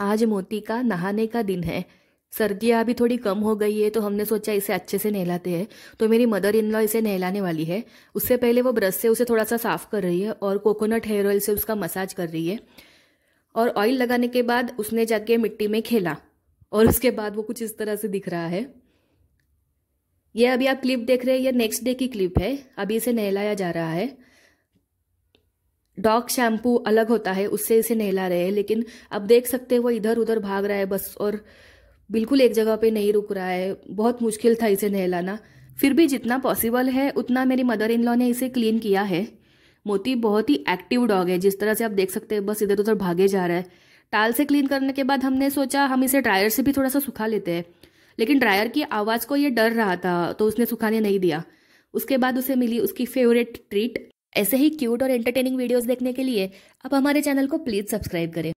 आज मोती का नहाने का दिन है सर्दियाँ अभी थोड़ी कम हो गई है तो हमने सोचा इसे अच्छे से नहलाते हैं तो मेरी मदर इन लॉ इसे नहलाने वाली है उससे पहले वो ब्रश से उसे थोड़ा सा साफ़ कर रही है और कोकोनट हेयर ऑयल से उसका मसाज कर रही है और ऑयल लगाने के बाद उसने जाके मिट्टी में खेला और उसके बाद वो कुछ इस तरह से दिख रहा है यह अभी आप क्लिप देख रहे हैं यह नेक्स्ट डे की क्लिप है अभी इसे नहलाया जा रहा है डॉग शैम्पू अलग होता है उससे इसे नहला रहे हैं लेकिन अब देख सकते हैं वो इधर उधर भाग रहा है बस और बिल्कुल एक जगह पे नहीं रुक रहा है बहुत मुश्किल था इसे नहलाना फिर भी जितना पॉसिबल है उतना मेरी मदर इन लॉ ने इसे क्लीन किया है मोती बहुत ही एक्टिव डॉग है जिस तरह से आप देख सकते हैं बस इधर उधर भागे जा रहा है टाल से क्लीन करने के बाद हमने सोचा हम इसे ड्रायर से भी थोड़ा सा सुखा लेते हैं लेकिन ड्रायर की आवाज़ को ये डर रहा था तो उसने सुखाने नहीं दिया उसके बाद उसे मिली उसकी फेवरेट ट्रीट ऐसे ही क्यूट और एंटरटेनिंग वीडियोस देखने के लिए आप हमारे चैनल को प्लीज़ सब्सक्राइब करें